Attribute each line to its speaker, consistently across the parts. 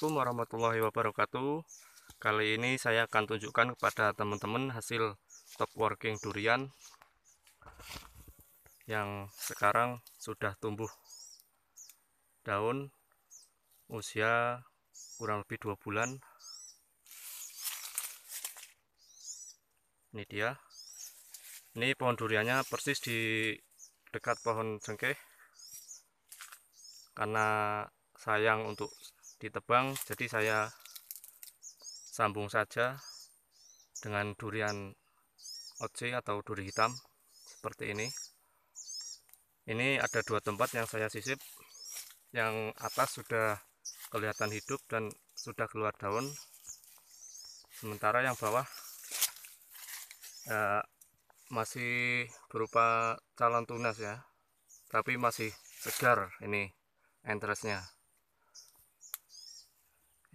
Speaker 1: Assalamualaikum warahmatullahi wabarakatuh Kali ini saya akan tunjukkan kepada teman-teman hasil top working durian Yang sekarang sudah tumbuh Daun usia kurang lebih 2 bulan Ini dia Ini pohon duriannya persis di dekat pohon cengkeh Karena sayang untuk ditebang jadi saya sambung saja dengan durian OC atau duri hitam seperti ini ini ada dua tempat yang saya sisip yang atas sudah kelihatan hidup dan sudah keluar daun sementara yang bawah ya, masih berupa calon tunas ya tapi masih segar ini entresnya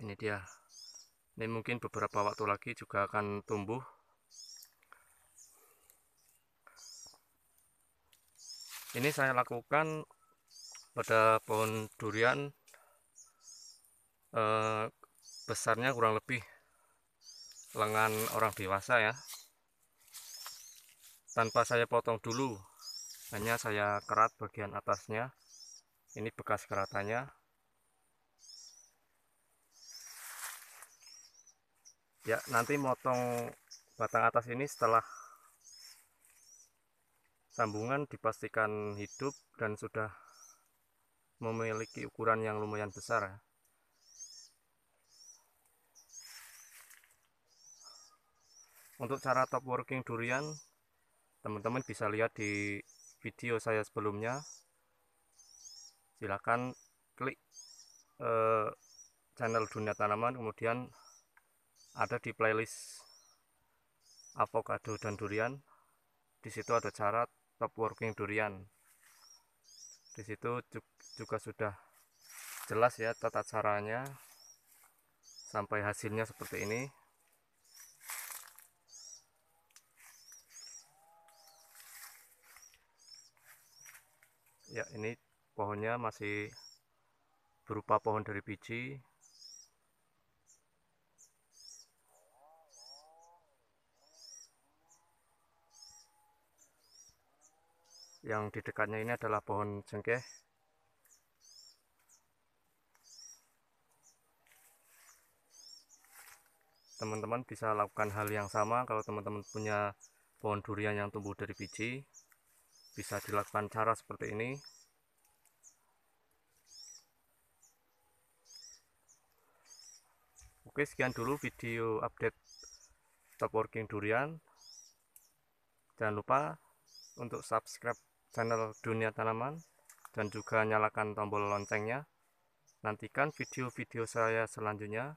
Speaker 1: ini dia ini mungkin beberapa waktu lagi juga akan tumbuh ini saya lakukan pada pohon durian eh, besarnya kurang lebih lengan orang dewasa ya tanpa saya potong dulu hanya saya kerat bagian atasnya ini bekas keratannya ya nanti motong batang atas ini setelah sambungan dipastikan hidup dan sudah memiliki ukuran yang lumayan besar ya. Untuk cara top working durian, teman-teman bisa lihat di video saya sebelumnya. silahkan klik eh, channel dunia tanaman, kemudian ada di playlist avocado dan durian di situ ada cara top working durian di situ juga sudah jelas ya tata caranya sampai hasilnya seperti ini ya ini pohonnya masih berupa pohon dari biji yang di dekatnya ini adalah pohon cengkeh teman-teman bisa lakukan hal yang sama kalau teman-teman punya pohon durian yang tumbuh dari biji bisa dilakukan cara seperti ini oke sekian dulu video update top working durian jangan lupa untuk subscribe channel Dunia Tanaman dan juga nyalakan tombol loncengnya. Nantikan video-video saya selanjutnya.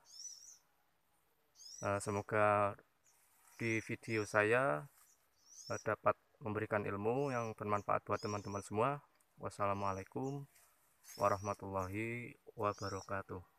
Speaker 1: Eh, semoga di video saya eh, dapat memberikan ilmu yang bermanfaat buat teman-teman semua. Wassalamualaikum warahmatullahi wabarakatuh.